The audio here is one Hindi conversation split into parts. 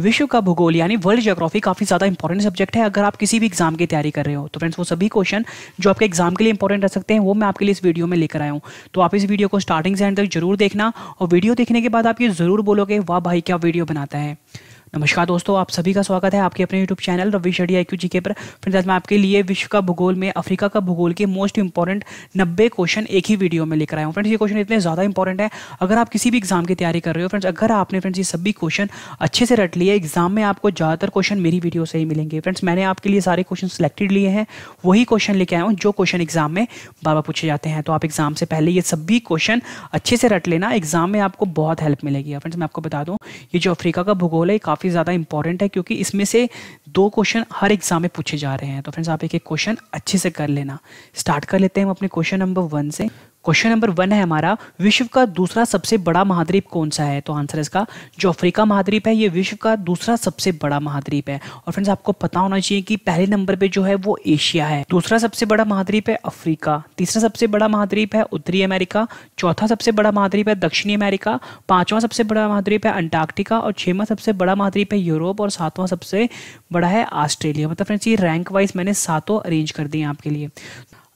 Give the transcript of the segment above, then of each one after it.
विश्व का भूगोल यानी वर्ल्ड जोग्राफी काफ़ी ज़्यादा इंपॉर्टेंट सब्जेक्ट है अगर आप किसी भी एग्जाम की तैयारी कर रहे हो तो फ्रेंड्स वो सभी क्वेश्चन जो आपके एग्जाम के लिए इंपॉर्टेंट रह सकते हैं वो मैं आपके लिए इस वीडियो में लेकर आया हूँ तो आप इस वीडियो को स्टार्टिंग से एंड तक जरूर देखना और वीडियो देखने के बाद आप ये ज़रूर बोलोगे वाह भाई क्या वीडियो बनाता है नमस्कार दोस्तों आप सभी का स्वागत है आपके अपने YouTube channel Ravi study I Q G K पर फिर आज मैं आपके लिए विश्व का भूगोल में अफ्रीका का भूगोल के मोस्ट इंपॉर्टेंट नब्बे क्वेश्चन एक ही वीडियो में लेकर आया हूँ फ्रेंड्स ये क्वेश्चन इतने ज़्यादा इंपॉर्टेंट है अगर आप किसी भी एग्जाम की तैयारी कर रहे हो फ्रेंड्स अगर आपने फ्रेंड्स ये सभी क्वेश्चन अच्छे से रट लिया एग्जाम में आपको ज़्यादातर क्वेश्चन मेरी वीडियो से ही मिलेंगे फ्रेंड्स मैंने आपके लिए सारे क्वेश्चन सेलेक्टेड लिए हैं वही क्वेश्चन लेके आया हूँ जो क्वेश्चन एग्जाम में बाबा पूछे जाते हैं तो आप एग्जाम से पहले ये सभी क्वेश्चन अच्छे से रट लेना एग्जाम में आपको बहुत हेल्प मिलेगी फ्रेंड्स मैं आपको बता दूँ ये जो अफ्रीका का भूगोल है काफ़ी काफ़ी ज़्यादा इंपॉर्टेंट है क्योंकि इसमें से दो क्वेश्चन हर एग्जाम में पूछे जा रहे हैं तो फ्रेंड्स आप एक एक क्वेश्चन अच्छे से कर लेना स्टार्ट कर लेते हैं हम अपने क्वेश्चन नंबर वन से क्वेश्चन नंबर वन है हमारा विश्व का दूसरा सबसे बड़ा महाद्वीप कौन सा है तो आंसर इसका जो अफ्रीका महाद्वीप है ये विश्व का दूसरा सबसे बड़ा महाद्वीप है और फ्रेंड्स आपको पता होना चाहिए कि पहले नंबर पे जो है वो एशिया है दूसरा सबसे बड़ा महाद्वीप है अफ्रीका तीसरा सबसे बड़ा महाद्वीप है उत्तरी अमेरिका चौथा सबसे बड़ा महाद्वीप है दक्षिणी अमेरिका पांचवा सबसे बड़ा महाद्वीप है अंटार्क्टिका और छवा सबसे बड़ा महाद्वीप है यूरोप और सातवां सबसे बड़ा है ऑस्ट्रेलिया मतलब फ्रेंड्स ये रैंक वाइज मैंने सातों अरेंज कर दिए आपके लिए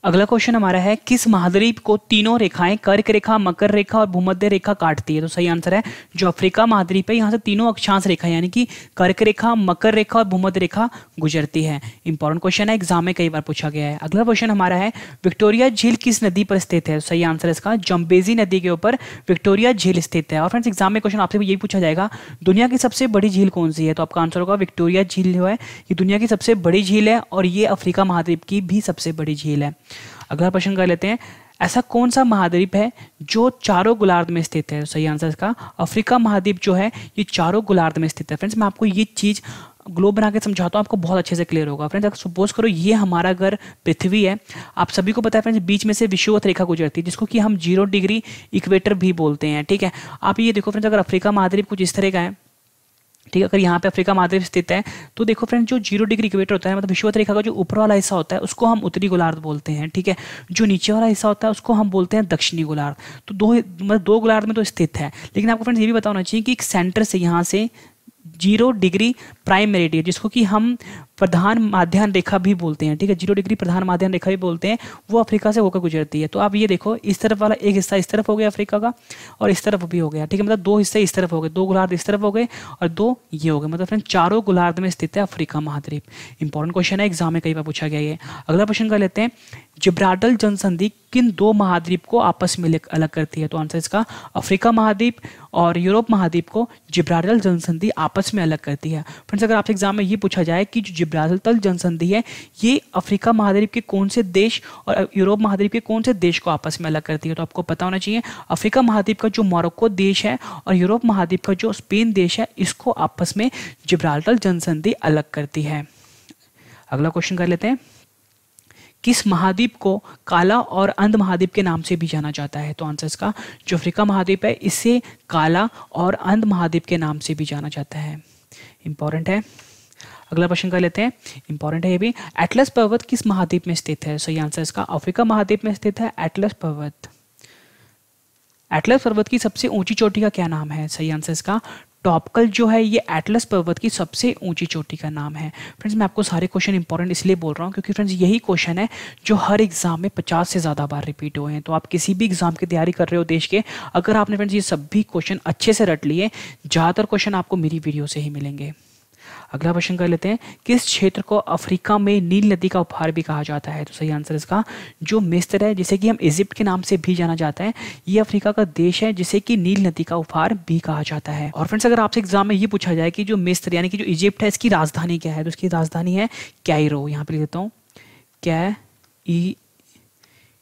अगला क्वेश्चन हमारा है किस महाद्वीप को तीनों रेखाएं कर्क रेखा मकर रेखा और भूमध्य रेखा काटती है तो सही आंसर है जो अफ्रीका महाद्वीप है यहाँ से तीनों अक्षांश रेखा यानी कि कर्क रेखा मकर रेखा और भूमध्य रेखा गुजरती है इंपॉर्टेंट क्वेश्चन है एग्जाम में कई बार पूछा गया है अगला क्वेश्चन हमारा है विक्टोरिया झील किस नदी पर स्थित है तो सही आंसर इसका जम्बेजी नदी के ऊपर विक्टोरिया झील स्थित है और फ्रेंड्स एग्जाम में क्वेश्चन आपसे यही पूछा जाएगा दुनिया की सबसे बड़ी झील कौन सी है तो आपका आंसर होगा विक्टोरिया झील जो है ये दुनिया की सबसे बड़ी झील है और ये अफ्रीका महाद्वीप की भी सबसे बड़ी झील है अगला प्रश्न कर लेते हैं ऐसा कौन सा महाद्वीप है जो चारों गोलार्ध में स्थित है सही आंसर इसका अफ्रीका महाद्वीप जो है ये चारों गोलार्ध में स्थित है फ्रेंड्स मैं आपको ये चीज़ ग्लोब बना के समझाता हूँ आपको बहुत अच्छे से क्लियर होगा फ्रेंड्स अगर सपोज करो ये हमारा घर पृथ्वी है आप सभी को पता है फ्रेंड्स बीच में से विषुवत रेखा गुजरती है जिसको कि हम जीरो डिग्री इक्वेटर भी बोलते हैं ठीक है आप ये देखो फ्रेंड्स अगर अफ्रीका महाद्वीप कुछ इस तरह का है ठीक है अगर यहाँ पे अफ्रीका महाद्वीप स्थित है तो देखो फ्रेंड जो जीरो डिग्री इक्वेटर होता है मतलब विश्वत रेखा का जो ऊपर वाला हिस्सा होता है उसको हम उत्तरी गोलार्ध बोलते हैं ठीक है जो नीचे वाला हिस्सा होता है उसको हम बोलते हैं दक्षिणी गोलार्ध तो दो मतलब दो गोलार्ध में तो स्थित है लेकिन आपको फ्रेंड ये भी बताना चाहिए कि एक सेंटर से यहाँ से जीरो डिग्री प्राइम मेरिडियन जिसको कि हम प्रधान माध्यान रेखा भी बोलते हैं ठीक है जीरो डिग्री प्रधान माध्यान रेखा भी बोलते हैं वो अफ्रीका से होकर गुजरती है तो आप ये देखो इस तरफ वाला एक हिस्सा इस तरफ हो गया अफ्रीका का और इस तरफ भी हो गया ठीक है मतलब दो हिस्से इस तरफ हो गए दो गोलार्ध इस तरफ हो गए और दो ये हो गए मतलब फ्रेंड चारों गोलार्ध में स्थित है अफ्रीका महाद्वीप इंपॉर्टेंट क्वेश्चन है एग्जाम में कई बार पूछा गया ये अगला क्वेश्चन कर लेते हैं जिब्राडल जनसंधि किन दो महाद्वीप को आपस में अलग करती है तो आंसर इसका अफ्रीका महाद्वीप और यूरोप महाद्वीप को जिब्राडल जनसंधि आपस आपस में अलग करती है फ्रेंड्स अगर आपसे एग्जाम में ये पूछा जाए कि जो जिब्राल्टल जनसंधि है ये अफ्रीका महाद्वीप के कौन से देश और यूरोप महाद्वीप के कौन से देश को आपस में अलग करती है तो आपको पता होना चाहिए अफ्रीका महाद्वीप का जो मोरक्को देश है और यूरोप महाद्वीप का जो स्पेन देश है इसको आपस में जिब्राल्टल जनसंधि अलग करती है अगला क्वेश्चन कर लेते हैं किस महाद्वीप को काला और अंध महाद्वीप के नाम से भी जाना जाता है तो आंसर इसका जो अफ्रीका महाद्वीप है इसे काला और अंध महाद्वीप के नाम से भी जाना जाता है इंपॉर्टेंट है अगला प्रश्न कर लेते हैं इंपॉर्टेंट है ये भी एटलस पर्वत किस महाद्वीप में स्थित है सही आंसर इसका अफ्रीका महाद्वीप में स्थित है एटलस पर्वत एटलस पर्वत की सबसे ऊंची चोटी का क्या नाम है सही आंसर इसका टॉपकल जो है ये एटलस पर्वत की सबसे ऊंची चोटी का नाम है फ्रेंड्स मैं आपको सारे क्वेश्चन इंपॉर्टेंट इसलिए बोल रहा हूँ क्योंकि फ्रेंड्स यही क्वेश्चन है जो हर एग्जाम में पचास से ज़्यादा बार रिपीट हुए हैं तो आप किसी भी एग्जाम की तैयारी कर रहे हो देश के अगर आपने फ्रेंड्स ये सभी क्वेश्चन अच्छे से रट लिए ज़्यादातर क्वेश्चन आपको मेरी वीडियो से ही मिलेंगे अगला क्वेश्चन कर लेते हैं किस क्षेत्र को अफ्रीका में नील नदी का उपहार भी कहा जाता है तो सही आंसर इसका जो मिस्र है जिसे कि हम इजिप्ट के नाम से भी जाना जाता है ये अफ्रीका का देश है जिसे कि नील नदी का उपहार भी कहा जाता है और फ्रेंड्स अगर आपसे एग्जाम में ये पूछा जाए कि जो मिस्र यानी कि जो इजिप्ट है इसकी राजधानी क्या है तो इसकी राजधानी है कैरो यहाँ पर लिख देता हूँ कै ई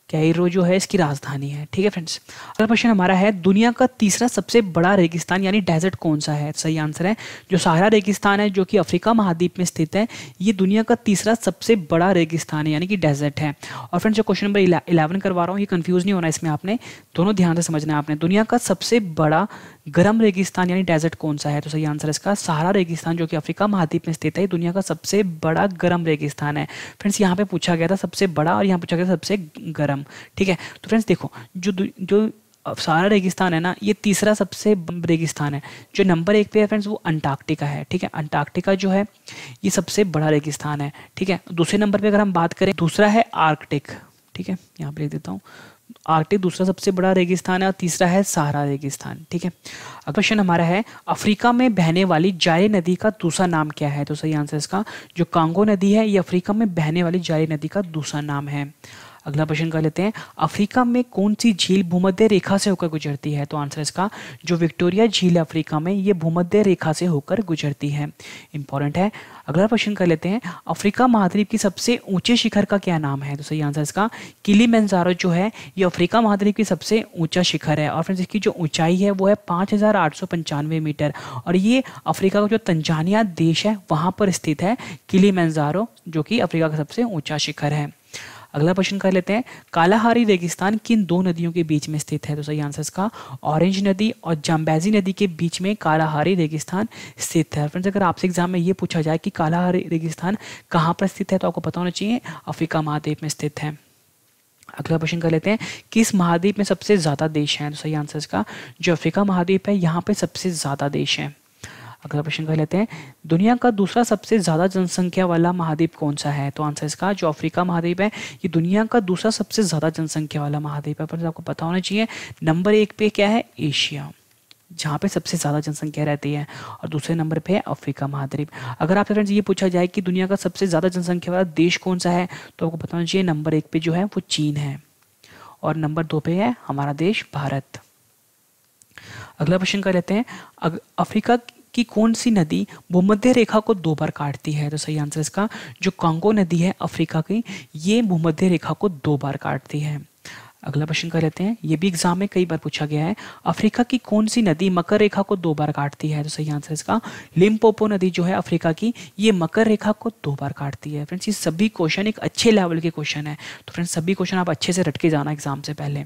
कैरो जो है इसकी राजधानी है ठीक है फ्रेंड्स अगला क्वेश्चन हमारा है दुनिया का तीसरा सबसे बड़ा रेगिस्तान यानी डेजर्ट कौन सा है सही आंसर है जो सहारा रेगिस्तान है जो कि अफ्रीका महाद्वीप में स्थित है ये दुनिया का तीसरा सबसे बड़ा रेगिस्तान है यानी कि डेजर्ट है और फ्रेंड्स जो क्वेश्चन नंबर इलेवन करवा रहा हूँ ये कन्फ्यूज़ नहीं होना इसमें आपने दोनों ध्यान से समझना है आपने दुनिया का सबसे बड़ा गर्म रेगिस्तान यानी डेजर्ट कौन सा है तो सही आंसर इसका सहारा रेगिस्तान जो कि अफ्रीका महाद्वीप में स्थित है दुनिया का सबसे बड़ा गर्म रेगिस्तान है फ्रेंड्स यहाँ पे पूछा गया था सबसे बड़ा और यहाँ पूछा गया था सबसे गर्म ठीक है तो फ्रेंड्स देखो जो जो सारा रेगिस्तान है ना ये तीसरा सबसे रेगिस्तान है जो नंबर एक पे है फ्रेंड्स वो अंटार्कटिका है ठीक है अंटार्कटिका जो है ये सबसे बड़ा रेगिस्तान है ठीक है दूसरे नंबर पे अगर हम बात करें दूसरा है आर्कटिक ठीक है यहाँ पे लिख देता हूँ आर्कटिक दूसरा सबसे बड़ा रेगिस्तान है और तीसरा है सहारा रेगिस्तान ठीक है क्वेश्चन हमारा है अफ्रीका में बहने वाली जारी नदी का दूसरा नाम क्या है तो सही आंसर इसका जो कांगो नदी है ये अफ्रीका में बहने वाली जारी नदी का दूसरा नाम है अगला प्रश्न कर लेते हैं अफ्रीका में कौन सी झील भूमध्य रेखा से होकर गुजरती है तो आंसर इसका जो विक्टोरिया झील अफ्रीका में ये भूमध्य रेखा से होकर गुजरती है इंपॉर्टेंट है अगला प्रश्न कर लेते हैं अफ्रीका महाद्वीप की सबसे ऊंचे शिखर का क्या नाम है तो सही आंसर इसका किली जो है ये अफ्रीका महाद्वीप की सबसे ऊंचा शिखर है और फ्रेंड्स इसकी जो ऊंचाई है वो है पाँच मीटर और ये अफ्रीका का जो तंजानिया देश है वहाँ पर स्थित है किली जो कि अफ्रीका का सबसे ऊंचा शिखर है अगला क्वेश्चन कर लेते हैं कालाहारी रेगिस्तान किन दो नदियों के बीच में स्थित है तो सही आंसर इसका ऑरेंज नदी और जम्बैजी नदी के बीच में कालाहारी रेगिस्तान स्थित है फ्रेंड्स अगर आपसे एग्जाम में ये पूछा जाए कि कालाहारी रेगिस्तान कहाँ पर स्थित है तो आपको पता होना चाहिए अफ्रीका महाद्वीप में स्थित है अगला क्वेश्चन कर लेते हैं किस महाद्वीप में सबसे ज़्यादा देश हैं तो सही आंसर इसका जो अफ्रीका महाद्वीप है यहाँ पे सबसे ज़्यादा देश हैं अगला प्रश्न कह लेते हैं दुनिया का दूसरा सबसे ज़्यादा जनसंख्या वाला महाद्वीप कौन सा है तो आंसर इसका जो अफ्रीका महाद्वीप है ये दुनिया का दूसरा सबसे ज़्यादा जनसंख्या वाला महाद्वीप है पर आपको पता होना चाहिए नंबर एक पे क्या है एशिया जहाँ पे सबसे ज़्यादा जनसंख्या रहती है और दूसरे नंबर पे है अफ्रीका महाद्वीप अगर आपसे फ्रेंड्स ये पूछा जाए कि दुनिया का सबसे ज़्यादा जनसंख्या वाला देश कौन सा है तो आपको बताना चाहिए नंबर एक पे जो है वो चीन है और नंबर दो पे है हमारा देश भारत अगला प्रश्न कर लेते हैं अफ्रीका कि कौन सी नदी भूमध्य रेखा को दो बार काटती है तो सही आंसर इसका जो कांगो नदी है अफ्रीका की ये भूमध्य रेखा को दो बार काटती है अगला प्रश्न कर लेते हैं ये भी एग्जाम में कई बार पूछा गया है अफ्रीका की कौन सी नदी मकर रेखा को दो बार काटती है तो सही आंसर इसका लिम्पोपो नदी जो है अफ्रीका की ये मकर रेखा को दो बार काटती है फ्रेंड्स ये सभी क्वेश्चन एक अच्छे लेवल के क्वेश्चन है तो फ्रेंड्स सभी क्वेश्चन आप अच्छे से रटके जाना एग्जाम से पहले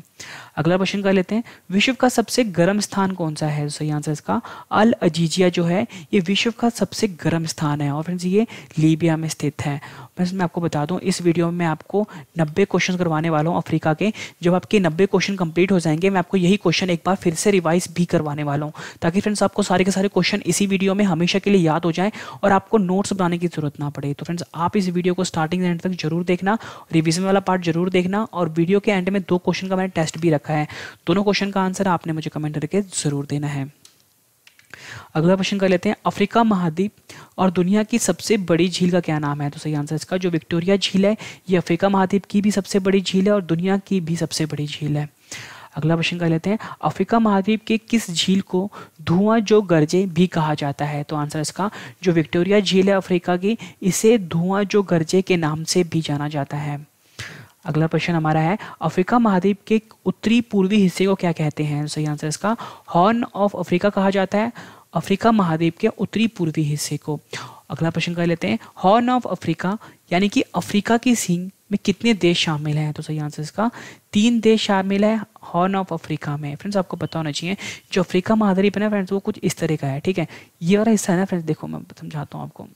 अगला प्रश्न कर लेते हैं विश्व का सबसे गर्म स्थान कौन सा है तो सही आंसर इसका अल अजीजिया जो है ये विश्व का सबसे गर्म स्थान है और फ्रेंड्स ये लीबिया में स्थित है बस मैं आपको बता दूं इस वीडियो में मैं आपको 90 क्वेश्चन करवाने वाला हूं अफ्रीका के जब आपके 90 क्वेश्चन कंप्लीट हो जाएंगे मैं आपको यही क्वेश्चन एक बार फिर से रिवाइज भी करवाने वाला हूं ताकि फ्रेंड्स आपको सारे के सारे क्वेश्चन इसी वीडियो में हमेशा के लिए याद हो जाए और आपको नोट्स बनाने की जरूरत ना पड़े तो फ्रेंड्स आप इस वीडियो को स्टार्टिंग एंड तक जरूर देखना रिविजन वाला पार्ट जरूर देखना और वीडियो के एंड में दो क्वेश्चन का मैंने टेस्ट भी रखा है दोनों क्वेश्चन का आंसर आपने मुझे कमेंट करके जरूर देना है अगला क्वेश्चन कर लेते हैं अफ्रीका महाद्वीप और दुनिया की सबसे बड़ी झील का क्या नाम है तो सही आंसर इसका जो विक्टोरिया झील है ये अफ्रीका महाद्वीप की भी सबसे बड़ी झील है और दुनिया की भी सबसे बड़ी झील है अगला क्वेश्चन कर लेते हैं अफ्रीका महाद्वीप के किस झील को धुआं जो गर्जे भी कहा जाता है तो आंसर इसका जो विक्टोरिया झील है अफ्रीका की इसे धुआं जो गर्जे के नाम से भी जाना जाता है अगला प्रश्न हमारा है अफ्रीका महाद्वीप के उत्तरी पूर्वी हिस्से को क्या कहते हैं तो सही आंसर इसका हॉर्न ऑफ अफ्रीका कहा जाता है अफ्रीका महाद्वीप के उत्तरी पूर्वी हिस्से को अगला प्रश्न कर लेते हैं हॉर्न ऑफ अफ्रीका यानी कि अफ्रीका की सींग में कितने देश शामिल हैं तो सही आंसर इसका तीन देश शामिल है हॉर्न ऑफ अफ्रीका में फ्रेंड्स आपको पता होना चाहिए जो अफ्रीका महाद्वीप है ना फ्रेंड्स वो कुछ इस तरह का है ठीक है ये वाला हिस्सा है ना फ्रेंड्स देखो मैं समझाता हूँ आपको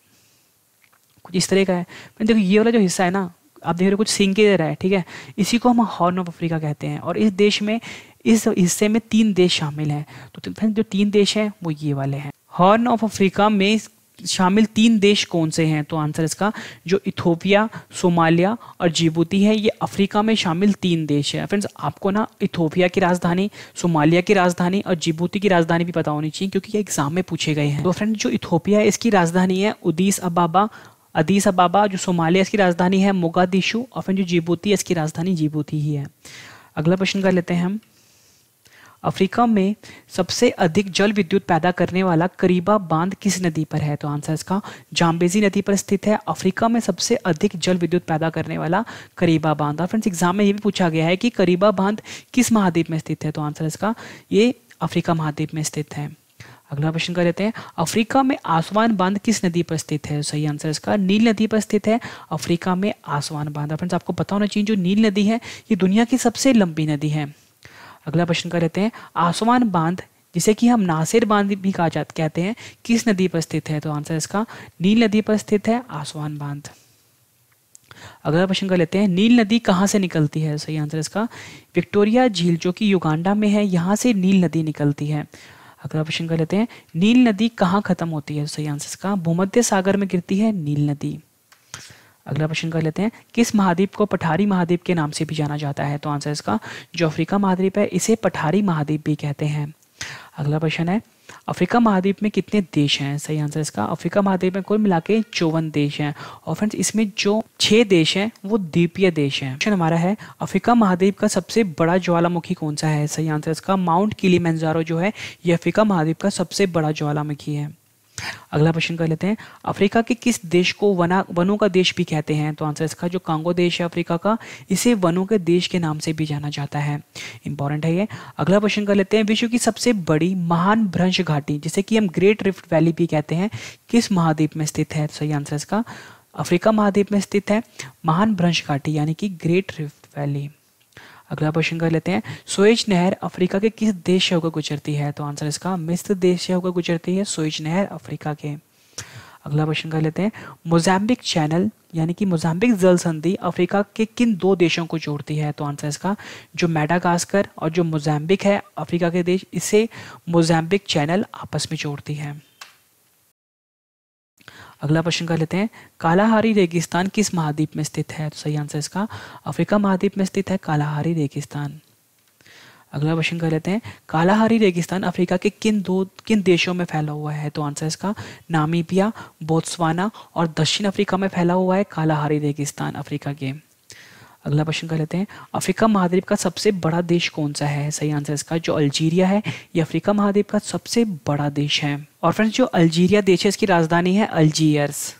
कुछ इस तरह का है फ्रेंड देखो ये वाला जो हिस्सा है ना आप देख रहे हो कुछ सिंह की रहा है ठीक है इसी को हम हॉर्न ऑफ अफ्रीका कहते हैं और इस देश में इस हिस्से में तीन देश शामिल हैं तो, तो फ्रेंड जो तीन देश हैं वो ये वाले हैं हॉर्न ऑफ अफ्रीका में शामिल तीन देश कौन से हैं तो आंसर इसका जो इथोपिया सोमालिया और जिबूती है ये अफ्रीका में शामिल तीन देश हैं फ्रेंड्स आपको ना इथोपिया की राजधानी सोमालिया की राजधानी और जिबूती की राजधानी भी पता होनी चाहिए क्योंकि ये एग्जाम में पूछे गए हैं तो फ्रेंड्स जो इथोपिया है इसकी राजधानी है उदीस अबाबा अदीस अबाबा जो सोमालिया इसकी राजधानी है मोगादिशु और फ्रेंड जो जिबूती है इसकी राजधानी जिबूती ही है अगला प्रश्न कर लेते हैं हम अफ्रीका में सबसे अधिक जल विद्युत पैदा करने वाला करीबा बांध किस नदी पर है तो आंसर इसका जाम्बेजी नदी पर स्थित है अफ्रीका में सबसे अधिक जल विद्युत पैदा करने वाला करीबा बांध और फ्रेंड्स एग्जाम में ये भी पूछा गया है कि करीबा बांध किस महाद्वीप में स्थित है तो आंसर इसका ये अफ्रीका महाद्वीप में स्थित है अगला प्रश्न कर लेते हैं अफ्रीका में आसवान बांध किस नदी पर स्थित है तो सही आंसर इसका नील नदी पर स्थित है अफ्रीका में आसवान बांध फ्रेंड्स आपको पता होना चाहिए जो नील नदी है ये दुनिया की सबसे लंबी नदी है अगला प्रश्न कर लेते हैं आसमान बांध जिसे कि हम नासिर बांध भी कहा जाते कहते हैं किस नदी पर स्थित है तो आंसर इसका नील नदी पर स्थित है आसमान बांध अगला प्रश्न कर लेते हैं नील नदी कहाँ से निकलती है सही आंसर इसका विक्टोरिया झील जो कि युगांडा में है यहाँ से नील नदी निकलती है अगला प्रश्न कर लेते हैं नील नदी कहाँ खत्म होती है सही आंसर इसका भूमध्य सागर में गिरती है नील नदी अगला प्रश्न कर लेते हैं किस महाद्वीप को पठारी महाद्वीप के नाम से भी जाना जाता है तो आंसर इसका जो अफ्रीका महाद्वीप है इसे पठारी महाद्वीप भी कहते हैं अगला प्रश्न है अफ्रीका महाद्वीप में कितने देश हैं सही आंसर इसका अफ्रीका महाद्वीप में कुल मिला के चौवन देश हैं और फ्रेंड्स इसमें जो छह देश हैं वो द्वीपीय देश हैं क्वेश्चन हमारा है अफ्रीका महाद्वीप का सबसे बड़ा ज्वालामुखी कौन सा है सही आंसर इसका माउंट किलीमेंजारो जो है ये अफ्रीका महाद्वीप का सबसे बड़ा ज्वालामुखी है अगला प्रश्न कर लेते हैं अफ्रीका के किस देश को वना वनों का देश भी कहते हैं तो आंसर इसका जो कांगो देश है अफ्रीका का इसे वनों के देश के नाम से भी जाना जाता है इंपॉर्टेंट है ये अगला प्रश्न कर लेते हैं विश्व की सबसे बड़ी महान भ्रंश घाटी जिसे कि हम ग्रेट रिफ्ट वैली भी कहते हैं किस महाद्वीप में स्थित है तो सही आंसर इसका अफ्रीका महाद्वीप में स्थित है महान भ्रंश घाटी यानी कि ग्रेट रिफ्ट वैली अगला क्वेश्चन कर लेते हैं सोएज नहर अफ्रीका के किस देश से होकर गुजरती है तो आंसर इसका मिस्र देश से होकर गुजरती है सोएज नहर अफ्रीका के अगला क्वेश्चन कर लेते हैं मोजाम्बिक चैनल यानी कि मोजाम्बिक जल संधि अफ्रीका के किन दो देशों को जोड़ती है तो आंसर इसका जो मेडागास्कर और जो मोजाम्बिक है अफ्रीका के देश इसे मोजाम्बिक चैनल आपस में जोड़ती है अगला प्रश्न कर लेते हैं कालाहारी रेगिस्तान किस महाद्वीप में स्थित है तो सही आंसर इसका अफ्रीका महाद्वीप में स्थित है कालाहारी रेगिस्तान अगला प्रश्न कर लेते हैं कालाहारी रेगिस्तान अफ्रीका के किन दो किन देशों में फैला हुआ है तो आंसर इसका नामीबिया बोत्सवाना और दक्षिण अफ्रीका में फैला हुआ है कालाहारी रेगिस्तान अफ्रीका के अगला क्वेश्चन कर लेते हैं अफ्रीका महाद्वीप का सबसे बड़ा देश कौन सा है सही आंसर इसका जो अल्जीरिया है ये अफ्रीका महाद्वीप का सबसे बड़ा देश है और फ्रेंड्स जो अल्जीरिया देश है इसकी राजधानी है अल्जीयर्स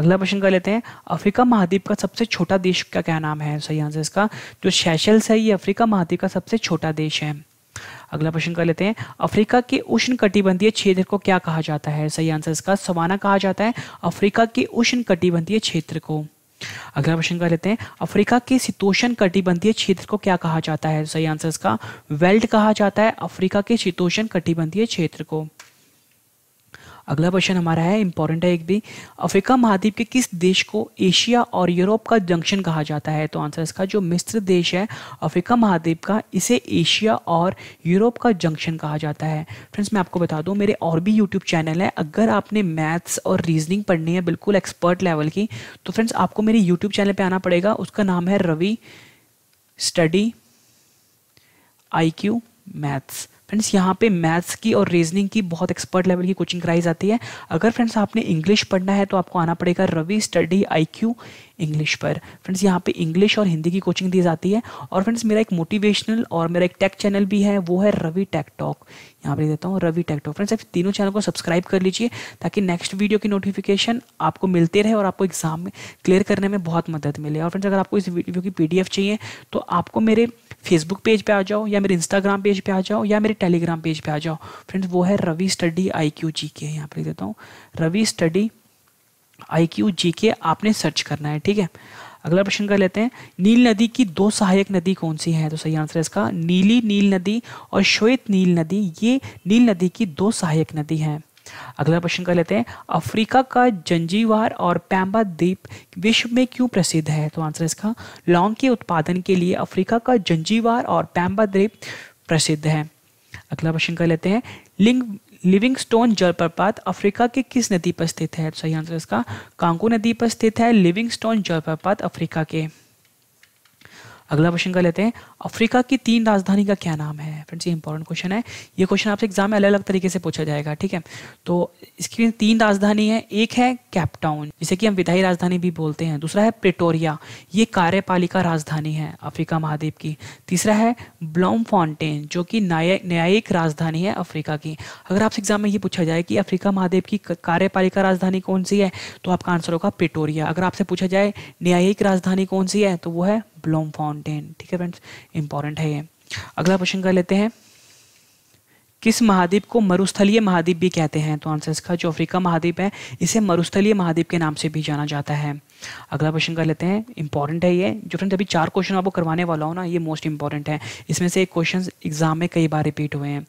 अगला क्वेश्चन कर लेते हैं अफ्रीका महाद्वीप का सबसे छोटा देश का क्या नाम है सही आंसर इसका जो शैशल्स है ये अफ्रीका महाद्वीप का सबसे छोटा देश है अगला प्रश्न कर लेते हैं अफ्रीका के उष्ण कटिबंधीय क्षेत्र को क्या कहा जाता है सही आंसर इसका सवाना कहा जाता है अफ्रीका के उष्ण कटिबंधीय क्षेत्र को अगला क्वेश्चन कर लेते हैं अफ्रीका के शीतोषण कटिबंधीय क्षेत्र को क्या कहा जाता है सही आंसर इसका वेल्ट कहा जाता है अफ्रीका के शीतोषण कटिबंधीय क्षेत्र को अगला क्वेश्चन हमारा है इंपॉर्टेंट है एक भी अफ्रीका महाद्वीप के किस देश को एशिया और यूरोप का जंक्शन कहा जाता है तो आंसर इसका जो मिस्र देश है अफ्रीका महाद्वीप का इसे एशिया और यूरोप का जंक्शन कहा जाता है फ्रेंड्स मैं आपको बता दूं मेरे और भी यूट्यूब चैनल है अगर आपने मैथ्स और रीजनिंग पढ़नी है बिल्कुल एक्सपर्ट लेवल की तो फ्रेंड्स आपको मेरे यूट्यूब चैनल पर आना पड़ेगा उसका नाम है Ravi study I Q maths friends यहाँ पे मैथ्स की और रीजनिंग की बहुत एक्सपर्ट लेवल की कोचिंग कराई जाती है अगर फ्रेंड्स आपने इंग्लिश पढ़ना है तो आपको आना पड़ेगा रवि स्टडी आई इंग्लिश पर फ्रेंड्स यहाँ पे इंग्लिश और हिंदी की कोचिंग दी जाती है और फ्रेंड्स मेरा एक मोटिवेशनल और मेरा एक टेक चैनल भी है वो है रवि टेक टॉक यहाँ पर देता हूँ रवि टेक टॉक फ्रेंड्स आप तीनों चैनल को सब्सक्राइब कर लीजिए ताकि नेक्स्ट वीडियो की नोटिफिकेशन आपको मिलते रहे और आपको एग्जाम में क्लियर करने में बहुत मदद मिले और फ्रेंड्स अगर आपको इस वीडियो की पी चाहिए तो आपको मेरे फेसबुक पेज पर आ जाओ या मेरे इंस्टाग्राम पेज पर आ जाओ या मेरे टेलीग्राम पेज पर आ जाओ फ्रेंड्स वो है Ravi study I Q G K यहाँ पर देता हूँ Ravi study I Q G K आपने सर्च करना है ठीक है अगला प्रश्न कर लेते हैं नील नदी की दो सहायक नदी कौन सी हैं तो सही आंसर है इसका नीली नील नदी और श्वेत नील नदी ये नील नदी की दो सहायक नदी हैं अगला प्रश्न कर लेते हैं अफ्रीका का जंजीवार और पैम्बा द्वीप विश्व में क्यों प्रसिद्ध है तो आंसर इसका लौंग के उत्पादन के लिए अफ्रीका का जंजीवार और पैम्बा द्वीप प्रसिद्ध है अगला प्रश्न कर लेते हैं लिंग लिविंगस्टोन जलप्रपात अफ्रीका के किस नदी पर स्थित है तो सही आंसर इसका कांगो नदी पर स्थित है लिविंगस्टोन जलप्रपात अफ्रीका के अगला क्वेश्चन कर लेते हैं अफ्रीका की तीन राजधानी का क्या नाम है फ्रेंड्स ये इंपॉर्टेंट क्वेश्चन है ये क्वेश्चन आपसे एग्जाम में अलग अलग तरीके से पूछा जाएगा ठीक है तो इसकी तीन राजधानी है एक है कैपटाउन जिसे कि हम विधायी राजधानी भी बोलते हैं दूसरा है प्रिटोरिया ये कार्यपालिका राजधानी है अफ्रीका महाद्वीप की तीसरा है ब्लॉम फाउंटेन जो कि न्यायिक राजधानी है अफ्रीका की अगर आपसे एग्जाम में ये पूछा जाए कि अफ्रीका महाद्वीप की कार्यपालिका राजधानी कौन सी है तो आपका आंसर होगा प्रिटोरिया अगर आपसे पूछा जाए न्यायिक राजधानी कौन सी है तो वो है ब्लॉम फाउंटेन ठीक है फ्रेंड्स इंपॉर्टेंट है ये अगला क्वेश्चन कर लेते हैं किस महाद्वीप को मरुस्थलीय महाद्वीप भी कहते हैं तो आंसर इसका जो अफ्रीका महाद्वीप है इसे मरुस्थलीय महाद्वीप के नाम से भी जाना जाता है अगला क्वेश्चन कर लेते हैं इंपॉर्टेंट है ये जो फ्रेंड्स अभी चार क्वेश्चन आपको करवाने वाला हो ना ये मोस्ट इंपॉर्टेंट है इसमें से एक क्वेश्चन एग्जाम में कई बार रिपीट हुए हैं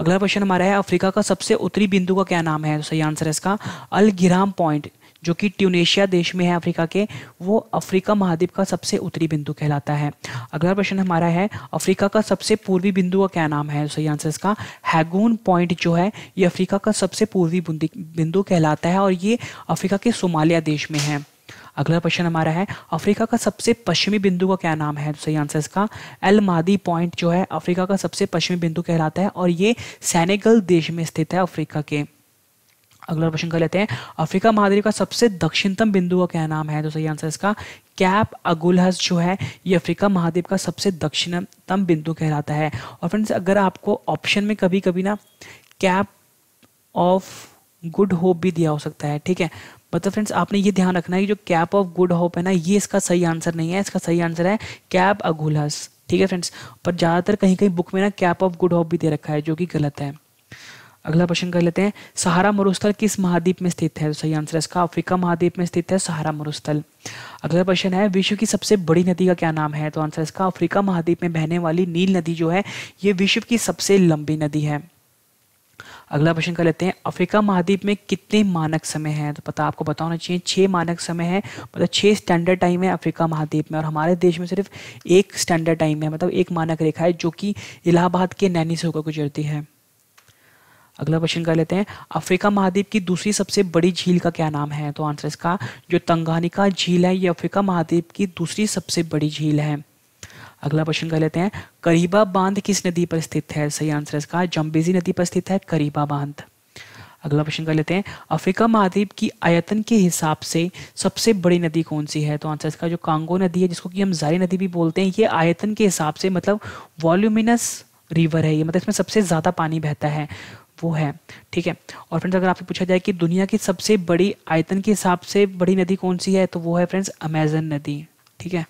अगला क्वेश्चन हमारा है अफ्रीका का सबसे उत्तरी बिंदु का क्या नाम है तो सही आंसर है इसका अलगिराम पॉइंट जो कि ट्यूनेशिया देश में है अफ्रीका के वो अफ्रीका महाद्वीप का सबसे उत्तरी बिंदु कहलाता है अगला प्रश्न हमारा है अफ्रीका का सबसे पूर्वी बिंदु का क्या नाम है सही आंसर इसका हैगून पॉइंट जो है ये अफ्रीका का सबसे पूर्वी बिंदु कहलाता है और ये अफ्रीका के सोमालिया देश में है अगला प्रश्न हमारा है अफ्रीका का सबसे पश्चिमी बिंदु का क्या नाम है सही आंसर इसका एल मादी पॉइंट जो है अफ्रीका का सबसे पश्चिमी बिंदु कहलाता है और ये सैनेगल देश में स्थित है अफ्रीका के अगला प्रश्न कर लेते हैं अफ्रीका महाद्वीप का सबसे दक्षिणतम बिंदु का क्या नाम है तो सही आंसर इसका कैप अगुलहस जो है ये अफ्रीका महाद्वीप का सबसे दक्षिणतम बिंदु कहलाता है और फ्रेंड्स अगर आपको ऑप्शन में कभी कभी ना कैप ऑफ गुड होप भी दिया हो सकता है ठीक है मतलब फ्रेंड्स आपने ये ध्यान रखना है कि जो कैप ऑफ गुड होप है ना ये इसका सही आंसर नहीं है इसका सही आंसर है कैप अगुलहस ठीक है फ्रेंड्स पर ज़्यादातर कहीं कहीं बुक में ना कैप ऑफ गुड होप भी दे रखा है जो कि गलत है अगला प्रश्न कर लेते हैं सहारा मरुस्थल किस महाद्वीप में स्थित है तो सही आंसर है इसका अफ्रीका महाद्वीप में स्थित है सहारा मरुस्थल अगला क्वेश्चन है विश्व की सबसे बड़ी नदी का क्या नाम है तो आंसर इसका अफ्रीका महाद्वीप में बहने वाली नील नदी जो है ये विश्व की सबसे लंबी नदी है अगला क्वेश्चन कर लेते हैं अफ्रीका महाद्वीप में कितने मानक समय हैं तो पता आपको बताना चाहिए छः मानक समय है मतलब छः स्टैंडर्ड टाइम है अफ्रीका महाद्वीप में और हमारे देश में सिर्फ एक स्टैंडर्ड टाइम है मतलब एक मानक रेखा है जो कि इलाहाबाद के नैनी से होकर गुजरती है अगला क्वेश्चन कर लेते हैं अफ्रीका महाद्वीप की दूसरी सबसे बड़ी झील का क्या नाम है तो आंसर इसका जो तंगानिका झील है ये अफ्रीका महाद्वीप की दूसरी सबसे बड़ी झील है अगला क्वेश्चन कर लेते हैं करीबा बांध किस नदी पर स्थित है सही आंसर इसका जम्बेजी नदी पर स्थित है करीबा बांध अगला क्वेश्चन कर लेते हैं अफ्रीका महाद्वीप की आयतन के हिसाब से सबसे बड़ी नदी कौन सी है तो आंसर इसका जो कांगो नदी है जिसको कि हम जारी नदी भी बोलते हैं ये आयतन के हिसाब से मतलब वॉल्यूमिनस रिवर है ये मतलब इसमें सबसे ज़्यादा पानी बहता है वो है ठीक है और फ्रेंड्स अगर आपसे पूछा जाए कि दुनिया की सबसे बड़ी आयतन के हिसाब से बड़ी नदी कौन सी है तो वो है फ्रेंड्स अमेजन नदी ठीक है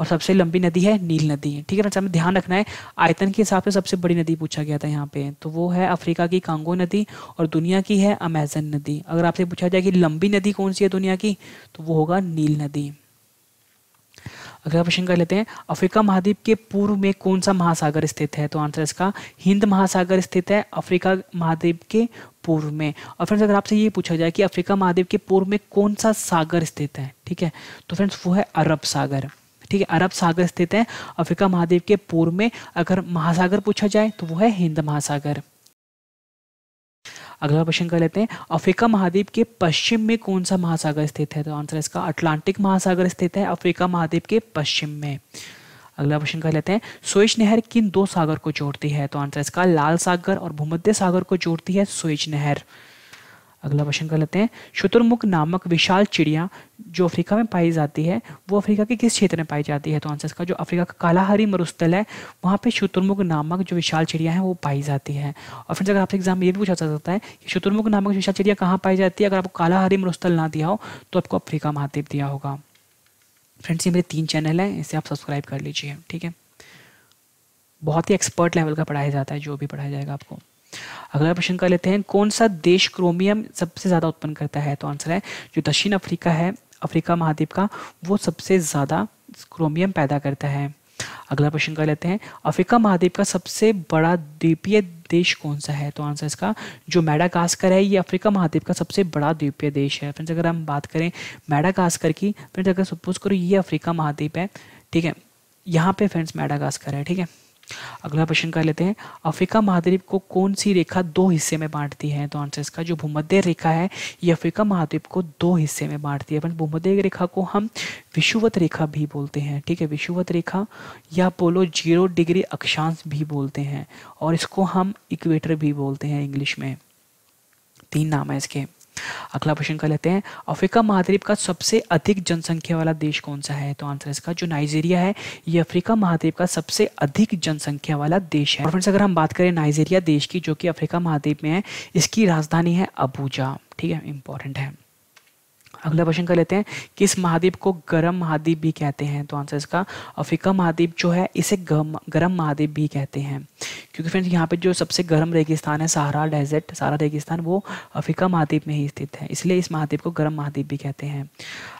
और सबसे लंबी नदी है नील नदी है ठीक है ना हमें ध्यान रखना है आयतन के हिसाब से सबसे बड़ी नदी पूछा गया था यहाँ पे तो वो है अफ्रीका की कांगो नदी और दुनिया की है अमेजन नदी अगर आपसे पूछा जाए कि लंबी नदी कौन सी है दुनिया की तो वो होगा नील नदी अगला क्वेश्चन कर लेते हैं अफ्रीका महाद्वीप के पूर्व में कौन सा महासागर स्थित है तो आंसर इसका हिंद महासागर स्थित है अफ्रीका महाद्वीप के पूर्व में और फ्रेंड्स अगर आपसे ये पूछा जाए कि अफ्रीका महाद्वीप के पूर्व में कौन सा सागर स्थित है ठीक है तो फ्रेंड्स वो है अरब सागर ठीक है अरब सागर स्थित है अफ्रीका महाद्वीप के पूर्व में अगर महासागर पूछा जाए तो वो है हिंद महासागर अगला क्वेश्चन कर लेते हैं अफ्रीका महाद्वीप के पश्चिम में कौन सा महासागर स्थित है तो आंसर इसका अटलांटिक महासागर स्थित है अफ्रीका महाद्वीप के पश्चिम में अगला क्वेश्चन कर लेते हैं सोइच नहर किन दो सागर को जोड़ती है तो आंसर इसका लाल सागर और भूमध्य सागर को जोड़ती है सोइच नहर अगला क्वेश्चन कर लेते हैं शुतुरमुख नामक विशाल चिड़िया जो अफ्रीका में पाई जाती है वो अफ्रीका के किस क्षेत्र में पाई जाती है तो आंसर इसका जो अफ्रीका का कालाहारी मरुस्थल है वहाँ पे शुतुरमुख नामक जो विशाल चिड़िया है वो पाई जाती है और फिर अगर आपसे एग्जाम ये भी पूछा जा सकता है कि शुतुरमुख नामक विशाल चिड़िया कहाँ पाई जाती है अगर आपको कालाहारी मरुस्थल ना दिया हो तो आपको अफ्रीका महाद्वीप दिया होगा फ्रेंड्स ये मेरे तीन चैनल हैं इसे आप सब्सक्राइब कर लीजिए ठीक है बहुत ही एक्सपर्ट लेवल का पढ़ाया जाता है जो भी पढ़ाया जाएगा आपको अगला प्रश्न कर लेते हैं कौन सा देश क्रोमियम सबसे ज़्यादा उत्पन्न करता है तो आंसर है जो दक्षिण अफ्रीका है अफ्रीका महाद्वीप का वो सबसे ज़्यादा क्रोमियम पैदा करता है अगला प्रश्न कर लेते हैं अफ्रीका महाद्वीप का सबसे बड़ा द्वीपीय देश कौन सा है तो आंसर इसका जो मैडागास्कर है ये अफ्रीका महाद्वीप का सबसे बड़ा द्वीपीय देश है फ्रेंड्स अगर हम बात करें मैडागास्कर की फ्रेंड्स अगर सपोज करो ये अफ्रीका महाद्वीप है ठीक है यहाँ पे फ्रेंड्स मैडागास्कर है ठीक है अगला प्रश्न कर लेते हैं अफ्रीका महाद्वीप को कौन सी रेखा दो हिस्से में बांटती है तो आंसर इसका जो भूमध्य रेखा है ये अफ्रीका महाद्वीप को दो हिस्से में बांटती है भूमध्य रेखा को हम विषुवत रेखा भी बोलते हैं ठीक है विषुवत रेखा या बोलो जीरो डिग्री अक्षांश भी बोलते हैं और इसको हम इक्वेटर भी बोलते हैं इंग्लिश में तीन नाम है इसके अगला क्वेश्चन कर लेते हैं अफ्रीका महाद्वीप का सबसे अधिक जनसंख्या वाला देश कौन सा है तो आंसर इसका जो नाइजीरिया है ये अफ्रीका महाद्वीप का सबसे अधिक जनसंख्या वाला देश है और फ्रेंड्स अगर हम बात करें नाइजीरिया देश की जो कि अफ्रीका महाद्वीप में है इसकी राजधानी है अबूजा ठीक है इंपॉर्टेंट है अगला क्वेश्चन कर लेते हैं किस महाद्वीप को गर्म महाद्वीप भी कहते हैं तो आंसर इसका अफ्रीका महाद्वीप जो है इसे गर्म गर्म महाद्वीप भी कहते हैं क्योंकि फ्रेंड्स यहाँ पे जो सबसे गर्म रेगिस्तान है सहारा डेजर्ट सहारा रेगिस्तान वो अफ्रीका महाद्वीप में ही स्थित है इसलिए इस महाद्वीप को गर्म महाद्वीप भी कहते हैं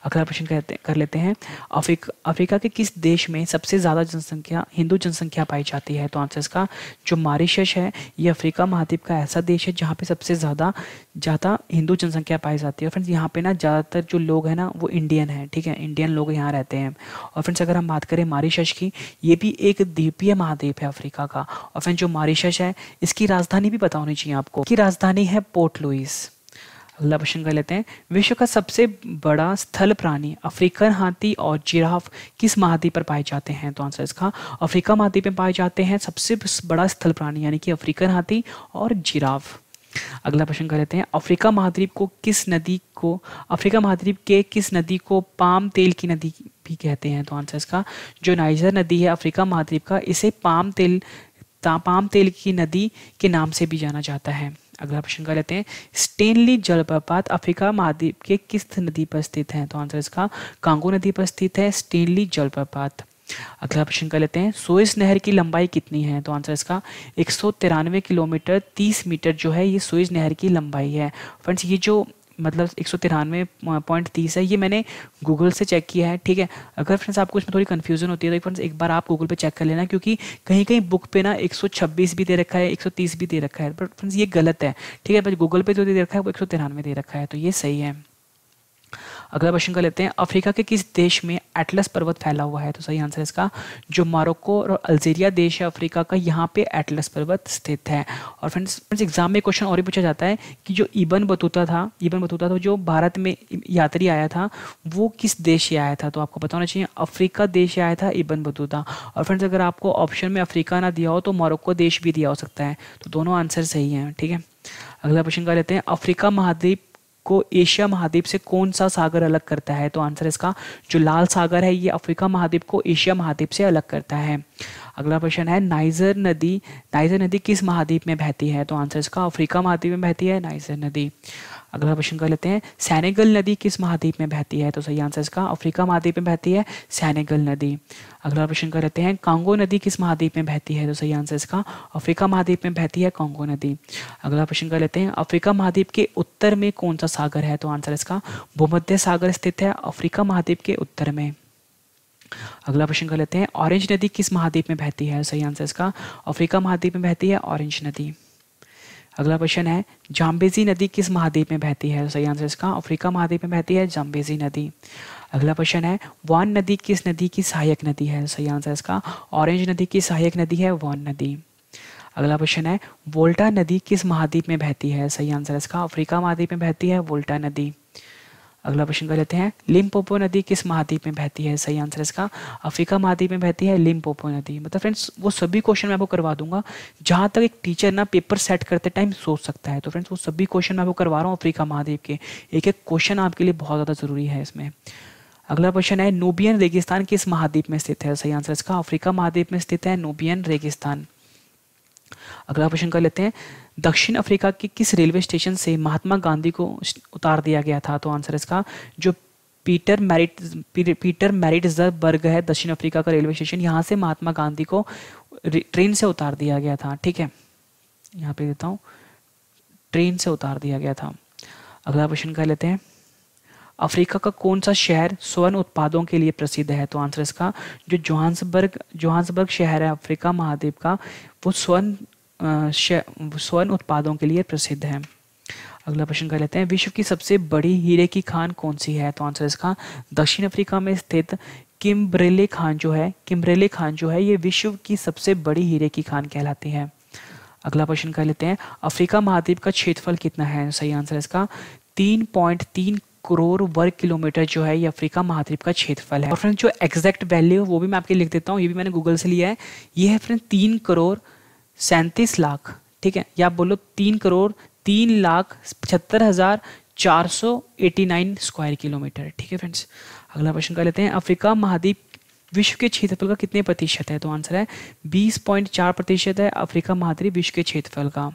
अगला प्रश्न कहते कर लेते हैं अफ्रीका अफ्रीका के किस देश में सबसे ज़्यादा जनसंख्या हिंदू जनसंख्या पाई जाती है तो आंसर इसका जो मारिशस है ये अफ्रीका महाद्वीप का ऐसा देश है जहाँ पर सबसे ज़्यादा ज़्यादा हिंदू जनसंख्या पाई जाती है फ्रेंड्स यहाँ पे ना ज़्यादातर जो लोग हैं ना वो इंडियन है ठीक है इंडियन लोग यहाँ रहते हैं और फ्रेंड्स अगर हम बात करें मारिशस की ये भी एक द्वीपीय महाद्वीप है अफ्रीका का और फ्रेंड्स जो जो मॉरिशस है इसकी राजधानी भी पता होनी चाहिए आपको की राजधानी है पोर्ट लुइस अगला प्रश्न कर लेते हैं विश्व का सबसे बड़ा स्थल प्राणी अफ्रीकन हाथी और जिराफ किस महाद्वीप पर पाए जाते हैं तो आंसर इसका अफ्रीका महाद्वीप में पाए जाते हैं सबसे बड़ा स्थल प्राणी यानी कि अफ्रीकन हाथी और जिराफ अगला प्रश्न कर लेते हैं अफ्रीका महाद्वीप को किस नदी को अफ्रीका महाद्वीप के किस नदी को पाम तेल की नदी भी कहते हैं तो आंसर इसका जो नाइजर नदी है अफ्रीका महाद्वीप का इसे पाम तेल पाम तेल की नदी के नाम से भी जाना जाता है अगला प्रश्न कर लेते हैं स्टेनली जलप्रपात अफ्रीका महाद्वीप के किस नदी पर स्थित है तो आंसर इसका कांगो नदी पर स्थित है स्टेनली जलप्रपात अगला प्रश्न कर लेते हैं सोइस नहर की लंबाई कितनी है तो आंसर इसका एक किलोमीटर 30 मीटर जो है ये सोइस नहर की लंबाई है फ्रेंड्स ये जो मतलब एक सौ तिरानवे पॉइंट तीस है ये मैंने गूगल से चेक किया है ठीक है अगर फ्रेंड्स आपको इसमें थोड़ी कन्फ्यूजन होती है तो फ्रेंड्स एक बार आप गूगल पे चेक कर लेना क्योंकि कहीं कहीं बुक पे ना एक सौ छब्बीस भी दे रखा है एक सौ तीस भी दे रखा है बट फ्रेंड्स ये गलत है ठीक है बस गूगल पे जो दे रखा है वो एक सौ तिरानवे दे रखा है तो ये सही है अगला क्वेश्चन का लेते हैं अफ्रीका के किस देश में एटलस पर्वत फैला हुआ है तो सही आंसर इसका जो मारोको और अल्जीरिया देश है अफ्रीका का यहाँ पे एटलस पर्वत स्थित है और फ्रेंड्स फ्रेंड्स एग्जाम में क्वेश्चन और भी पूछा जाता है कि जो ईबन बतूता था इबन बतूता था जो भारत में यात्री आया था वो किस देश से आया था तो आपको बताना चाहिए अफ्रीका देश से आया था इबन बतूता और फ्रेंड्स अगर आपको ऑप्शन में अफ्रीका ना दिया हो तो मोरक्को देश भी दिया हो सकता है तो दोनों आंसर सही हैं ठीक है अगला क्वेश्चन का लेते हैं अफ्रीका महाद्वीप को एशिया महाद्वीप से कौन सा सागर अलग करता है तो आंसर इसका जो लाल सागर है ये अफ्रीका महाद्वीप को एशिया महाद्वीप से अलग करता है अगला प्रश्न है नाइजर नदी नाइजर नदी किस महाद्वीप में बहती है तो आंसर इसका अफ्रीका महाद्वीप में बहती है नाइजर नदी अगला क्वेश्चन कर लेते हैं सैनेगल नदी किस महाद्वीप में बहती है तो सही आंसर इसका अफ्रीका महाद्वीप में बहती है सैनेगल नदी अगला क्वेश्चन कर लेते हैं कांगो नदी किस महाद्वीप में बहती है तो सही आंसर इसका अफ्रीका महाद्वीप में बहती है कांगो नदी अगला क्वेश्चन कर लेते हैं अफ्रीका महाद्वीप के उत्तर में कौन सा सागर है तो आंसर इसका भूमध्य सागर स्थित है अफ्रीका महाद्वीप के उत्तर में अगला क्वेश्चन कर लेते हैं ऑरेंज नदी किस महाद्वीप में बहती है तो सही आंसर इसका अफ्रीका महाद्वीप में बहती है ऑरेंज नदी अगला क्वेश्चन है जाम्बेजी नदी किस महाद्वीप में बहती है तो सही आंसर इसका अफ्रीका महाद्वीप में बहती है जाम्बेजी नदी अगला क्वेश्चन है वान नदी किस नदी की सहायक नदी है तो सही आंसर इसका ऑरेंज नदी की सहायक नदी है वान नदी अगला क्वेश्चन है वोल्टा नदी किस महाद्वीप में बहती है तो सही आंसर इसका अफ्रीका महाद्वीप में बहती है वोल्टा नदी अगला क्वेश्चन कर लेते हैं लिम्पोपो नदी किस महाद्वीप में बहती है सही आंसर इसका अफ्रीका महाद्वीप में बहती है लिम्पोपो नदी मतलब फ्रेंड्स वो सभी क्वेश्चन मैं आपको करवा दूंगा जहाँ तक एक टीचर ना पेपर सेट करते टाइम सोच सकता है तो फ्रेंड्स वो सभी क्वेश्चन मैं आपको करवा रहा हूँ अफ्रीका महाद्वीप के एक एक क्वेश्चन आपके लिए बहुत ज़्यादा ज़रूरी है इसमें अगला क्वेश्चन है नोबियन रेगिस्तान किस महाद्वीप में स्थित है सही आंसर इसका अफ्रीका महाद्वीप में स्थित है नोबियन रेगिस्तान अगला क्वेश्चन कर लेते हैं दक्षिण अफ्रीका के किस रेलवे स्टेशन से महात्मा गांधी को उतार दिया गया था तो आंसर इसका जो Pieter Maritz Pietermaritzburg है दक्षिण अफ्रीका का रेलवे स्टेशन यहाँ से महात्मा गांधी को ट्रेन से उतार दिया गया था ठीक है यहाँ पे देता हूँ ट्रेन से उतार दिया गया था अगला क्वेश्चन कह लेते हैं अफ्रीका का कौन सा शहर स्वर्ण उत्पादों के लिए प्रसिद्ध है तो आंसर इसका जो जोहान्सबर्ग जोहान्सबर्ग शहर है अफ्रीका महाद्वीप का वो स्वर्ण स्वर्ण उत्पादों के लिए प्रसिद्ध है अगला प्रश्न कर लेते हैं विश्व की सबसे बड़ी हीरे की खान कौन सी है तो आंसर इसका दक्षिण अफ्रीका में स्थित किम्ब्रेले खान जो है किम्ब्रेले खान जो है ये विश्व की सबसे बड़ी हीरे की खान कहलाती है अगला प्रश्न कर लेते हैं अफ्रीका महाद्वीप का क्षेत्रफल कितना है सही आंसर इसका तीन पॉइंट तीन करोड़ वर्ग किलोमीटर जो है ये अफ्रीका महाद्वीप का क्षेत्रफल है और फ्रेंड जो एग्जैक्ट वैल्यू है वो भी मैं आपके लिख देता हूँ ये भी मैंने गूगल से लिया है ये है फ्रेंड तीन करोड़ सैंतीस लाख ठीक है या आप बोलो तीन करोड़ तीन लाख पचहत्तर हज़ार चार सौ एटी नाइन स्क्वायर किलोमीटर ठीक है फ्रेंड्स अगला प्रश्न कर लेते हैं अफ्रीका महाद्वीप विश्व के क्षेत्रफल का कितने प्रतिशत है तो आंसर है बीस पॉइंट चार प्रतिशत है अफ्रीका महाद्वीप विश्व के क्षेत्रफल का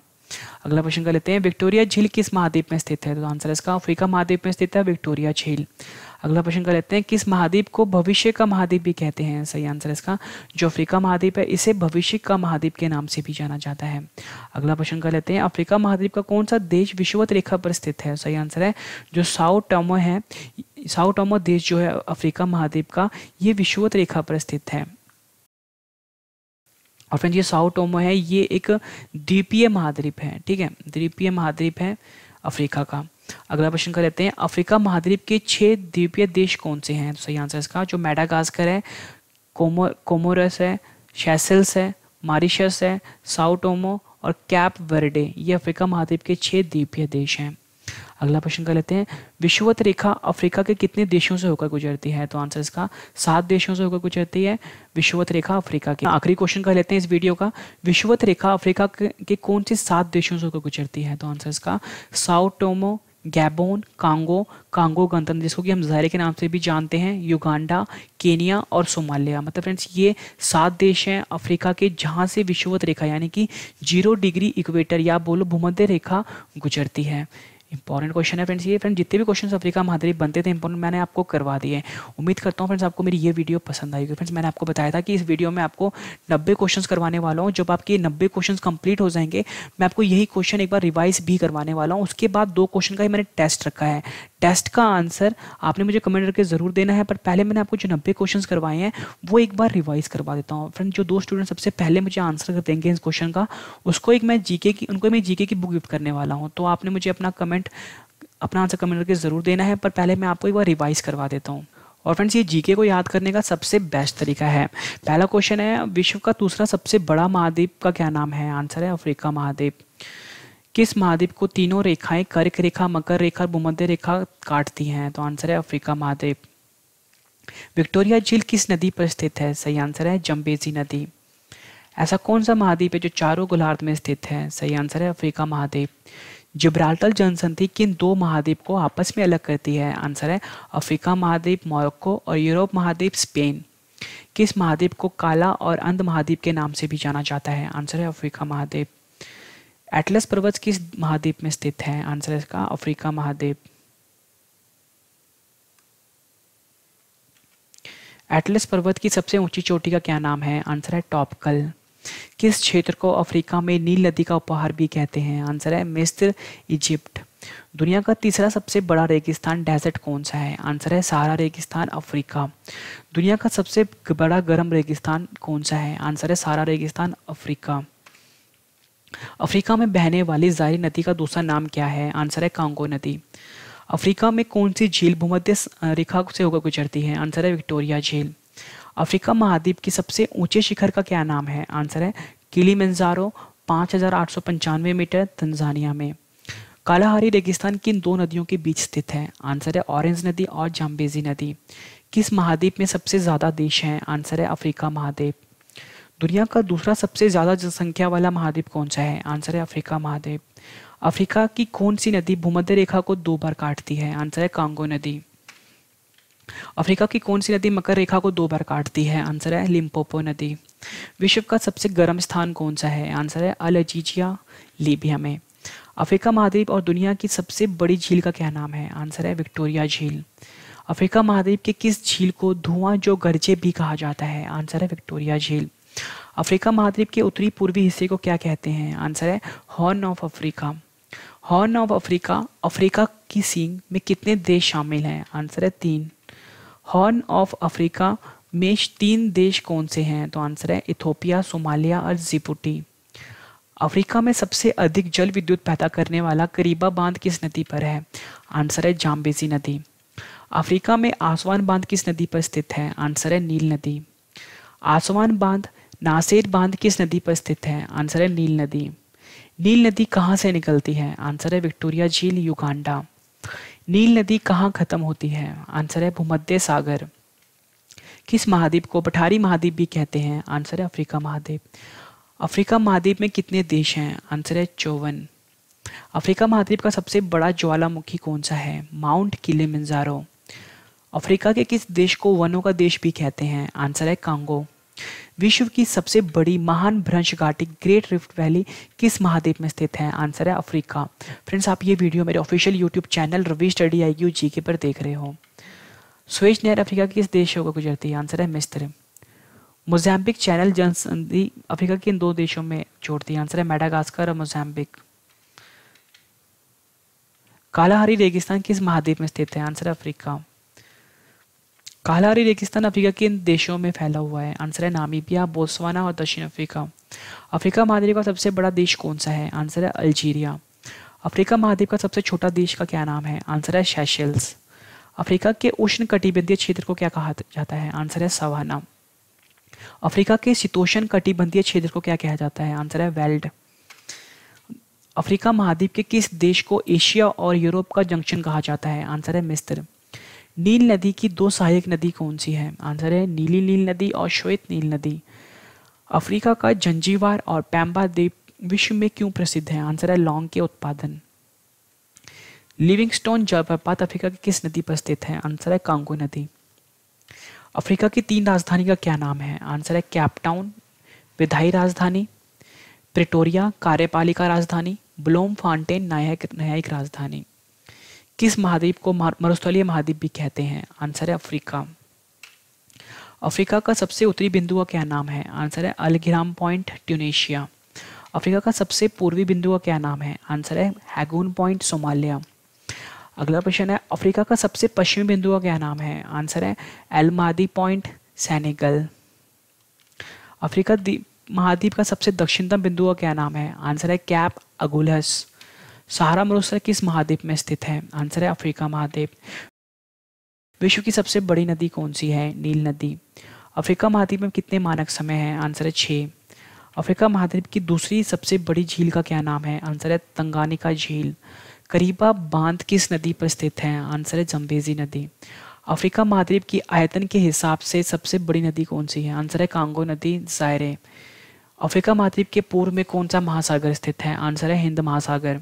अगला प्रश्न कर लेते हैं विक्टोरिया झील किस महाद्वीप में स्थित है तो आंसर इसका अफ्रीका महाद्वीप में स्थित है विक्टोरिया झील अगला प्रश्न कर लेते हैं किस महाद्वीप को भविष्य का महाद्वीप भी कहते हैं सही आंसर इसका जो अफ्रीका महाद्वीप है इसे भविष्य का महाद्वीप के नाम से भी जाना जाता है अगला प्रश्न कर लेते हैं अफ्रीका महाद्वीप का कौन सा देश विश्ववत रेखा पर स्थित है सही आंसर है जो साउथ टॉमो है साउथ टॉमो देश जो है अफ्रीका महाद्वीप का ये विश्ववत रेखा पर स्थित है और फ्रेंड्स ये साउथ टोमो है ये एक द्वीपीय महाद्वीप है ठीक है द्वीपीय महाद्वीप है अफ्रीका का अगला प्रश्न कर लेते हैं अफ्रीका महाद्वीप के छह द्वीपीय देश कौन से हैं तो सही आंसर इसका जो मेडागास्कर है कोमो कोमोरस है शैसेल्स है मारिशस है साउथ टोमो और कैप वर्डे ये अफ्रीका महाद्वीप के छह द्वीपीय देश हैं अगला प्रश्न कर लेते हैं विश्ववत रेखा अफ्रीका के कितने देशों से होकर गुजरती है तो आंसर इसका सात देशों से होकर गुजरती है विश्ववत रेखा अफ्रीका के आखिरी क्वेश्चन कर लेते हैं इस वीडियो का विश्ववत रेखा अफ्रीका के कौन से सात देशों से होकर गुजरती है तो आंसर इसका Sao Tome Gabon Congo Congo गणतंत्र जिसको कि हम जहरे के नाम से भी जानते हैं युगांडा केनिया और सोमालिया मतलब फ्रेंड्स ये सात देश हैं अफ्रीका के जहाँ से विश्ववत रेखा यानी कि जीरो डिग्री इक्वेटर या बोलो भूमध्य रेखा गुजरती है इंपॉर्टेंट क्वेश्चन है फ्रेंड्स ये फ्रेंड जितने भी क्वेश्चन अफ्रीका महाद्वीप बनते थे इंपॉर्टेंट मैंने आपको करवा दिए उम्मीद करता हूँ फ्रेंड्स आपको मेरी ये वीडियो पसंद आई होगी फ्रेंड्स मैंने आपको बताया था कि इस वीडियो में आपको नब्बे क्वेश्चन करवाने वाला हूँ जब आपके नब्बे क्वेश्चन कंप्लीट हो जाएंगे मैं आपको यही क्वेश्चन एक बार रिवाइज भी करवाने वाला हूँ उसके बाद दो क्वेश्चन का ही मैंने टेस्ट रखा है टेस्ट का आंसर आपने मुझे कमेंट करके ज़रूर देना है पर पहले मैंने आपको जो नब्बे क्वेश्चन करवाए हैं वो एक बार रिवाइज करवा देता हूँ फ्रेंड जो दो स्टूडेंट सबसे पहले मुझे आंसर देंगे इस क्वेश्चन का उसको एक मैं जीके की उनको मैं जीके की बुक गिफ्ट करने वाला हूँ तो आपने मुझे अपना कमेंट कमेंट अपना आंसर कमेंट करके ज़रूर देना है पर पहले मैं आपको एक बार रिवाइज करवा देता हूँ और फ्रेंड्स ये जीके को याद करने का सबसे बेस्ट तरीका है पहला क्वेश्चन है विश्व का दूसरा सबसे बड़ा महाद्वीप का क्या नाम है आंसर है अफ्रीका महाद्वीप किस महाद्वीप को तीनों रेखाएं कर्क रेखा मकर रेखा और भूमध्य रेखा काटती हैं तो आंसर है अफ्रीका महाद्वीप विक्टोरिया झील किस नदी पर स्थित है सही आंसर है जम्बेजी नदी ऐसा कौन सा महाद्वीप है जो चारों गोलार्ध में स्थित है सही आंसर है अफ्रीका महाद्वीप जिब्राल्टर जनसंधि किन दो महाद्वीप को आपस में अलग करती है आंसर है अफ्रीका महाद्वीप मोरक्को और यूरोप महाद्वीप स्पेन किस महाद्वीप को काला और अंध महाद्वीप के नाम से भी जाना जाता है आंसर है अफ्रीका महाद्वीप एटलस पर्वत किस महाद्वीप में स्थित है आंसर है इसका अफ्रीका महाद्वीप एटलस पर्वत की सबसे ऊंची चोटी का क्या नाम है आंसर है टॉपकल किस क्षेत्र को अफ्रीका में नील नदी का उपहार भी कहते हैं आंसर है मिस्र इजिप्ट दुनिया का तीसरा सबसे बड़ा रेगिस्तान डेजर्ट कौन सा है आंसर है सहारा रेगिस्तान अफ्रीका दुनिया का सबसे बड़ा गर्म रेगिस्तान कौन सा है आंसर है सहारा रेगिस्तान अफ्रीका अफ्रीका में बहने वाली जारी नदी का दूसरा नाम क्या है आंसर है कांगो नदी अफ्रीका में कौन सी झील भूमध्य रेखा से होकर गुजरती है आंसर है विक्टोरिया झील अफ्रीका महाद्वीप के सबसे ऊंचे शिखर का क्या नाम है आंसर है किली मंजारो पाँच मीटर तंजानिया में कालाहारी रेगिस्तान की इन दो नदियों के बीच स्थित है आंसर है ऑरेंज नदी और जाम्बेजी नदी किस महाद्वीप में सबसे ज़्यादा देश हैं आंसर है अफ्रीका महाद्वीप दुनिया का दूसरा सबसे ज़्यादा जनसंख्या वाला महाद्वीप कौन सा है आंसर है अफ्रीका महाद्वीप अफ्रीका की कौन सी नदी भूमध्य रेखा को दो बार काटती है आंसर है कांगो नदी अफ्रीका की कौन सी नदी मकर रेखा को दो बार काटती है आंसर है लिम्पोपो नदी विश्व का सबसे गर्म स्थान कौन सा है आंसर है अलजीजिया लीबिया में अफ्रीका महाद्वीप और दुनिया की सबसे बड़ी झील का क्या नाम है आंसर है विक्टोरिया झील अफ्रीका महाद्वीप के किस झील को धुआं जो गर्जे भी कहा जाता है आंसर है विक्टोरिया झील अफ्रीका महाद्वीप के उत्तरी पूर्वी हिस्से को क्या कहते हैं आंसर है horn of Africa horn of Africa Africa की सींग में कितने देश शामिल हैं आंसर है तीन हॉर्न ऑफ अफ्रीका में तीन देश कौन से हैं तो आंसर है इथोपिया सोमालिया और जिपुटी अफ्रीका में सबसे अधिक जल विद्युत पैदा करने वाला करीबा बांध किस नदी पर है आंसर है जाम्बेजी नदी अफ्रीका में आसवान बांध किस नदी पर स्थित है आंसर है नील नदी आसवान बांध नासेर बांध किस नदी पर स्थित है आंसर है नील नदी नील नदी कहाँ से निकलती है आंसर है विक्टोरिया झील युगांडा नील नदी कहाँ खत्म होती है आंसर है भूमध्य सागर किस महाद्वीप को पठारी महाद्वीप भी कहते हैं आंसर है अफ्रीका महाद्वीप अफ्रीका महाद्वीप में कितने देश हैं आंसर है चौवन अफ्रीका महाद्वीप का सबसे बड़ा ज्वालामुखी कौन सा है माउंट किले अफ्रीका के किस देश को वनों का देश भी कहते हैं आंसर है कांगो विश्व की सबसे बड़ी महान भ्रंश घाटी ग्रेट रिफ्ट वैली किस महाद्वीप में स्थित है आंसर है अफ्रीका फ्रेंड्स आप ये वीडियो मेरे official YouTube channel Ravi study I U G K पर देख रहे हो स्वेज नहर अफ्रीका किस देश से होकर गुजरती है आंसर है मिस्त्र मोजैम्बिक चैनल जनसंधि अफ्रीका के इन दो देशों में जोड़ती है आंसर है मेडागास्कर और मोजैम्बिक कालाहारी रेगिस्तान किस महाद्वीप में स्थित है आंसर अफ्रीका कालाहारी रेगिस्तान अफ्रीका के इन देशों में फैला हुआ है आंसर है नामीबिया बोस्वाना और दक्षिण अफ्रीका अफ्रीका महाद्वीप का सबसे बड़ा देश कौन सा है आंसर है अल्जीरिया अफ्रीका महाद्वीप का सबसे छोटा देश का क्या नाम है आंसर है शैशल्स अफ्रीका के उष्ण कटिबंधीय क्षेत्र को क्या कहा जाता है आंसर है सवाना अफ्रीका के शीतोषण कटिबंधीय क्षेत्र को क्या कहा जाता है आंसर है वेल्ड अफ्रीका महाद्वीप के किस देश को एशिया और यूरोप का जंक्शन कहा जाता है आंसर है मिस्त्र नील नदी की दो सहायक नदी कौन सी है आंसर है नीली नील नदी और श्वेत नील नदी अफ्रीका का जंजीवार और पैम्बा द्वीप विश्व में क्यों प्रसिद्ध है आंसर है लौंग के उत्पादन लिविंगस्टोन जलप्रपात अफ्रीका की किस नदी पर स्थित है आंसर है कांगो नदी अफ्रीका की तीन राजधानी का क्या नाम है आंसर है कैपटाउन विधायी राजधानी प्रिटोरिया कार्यपालिका राजधानी ब्लोम फाउंटेन नायक न्यायिक राजधानी किस महाद्वीप को मरुस्थलीय महाद्वीप भी कहते हैं आंसर है अफ्रीका अफ्रीका का सबसे उत्तरी बिंदु का क्या नाम है आंसर है अलग्राम पॉइंट ट्यूनेशिया अफ्रीका का सबसे पूर्वी बिंदु का क्या नाम है आंसर है हैगून पॉइंट सोमालिया अगला प्रश्न है अफ्रीका का सबसे पश्चिमी बिंदु का क्या नाम है आंसर है एलमादी पॉइंट सैनेगल अफ्रीका महाद्वीप का सबसे दक्षिणतम बिंदु का क्या नाम है आंसर है कैप अगुलस सहारा मरुस्थल किस महाद्वीप में स्थित है आंसर है अफ्रीका महाद्वीप विश्व की सबसे बड़ी नदी कौन सी है नील नदी अफ्रीका महाद्वीप में कितने मानक समय हैं आंसर है छः अफ्रीका महाद्वीप की दूसरी सबसे बड़ी झील का क्या नाम है आंसर है तंगानिका झील करीबा बांध किस नदी पर स्थित है आंसर है जम्बेजी नदी अफ्रीका महाद्वीप की आयतन के हिसाब से सबसे बड़ी नदी कौन सी है आंसर है कांगो नदी जायरे अफ्रीका महाद्वीप के पूर्व में कौन सा महासागर स्थित है आंसर है हिंद महासागर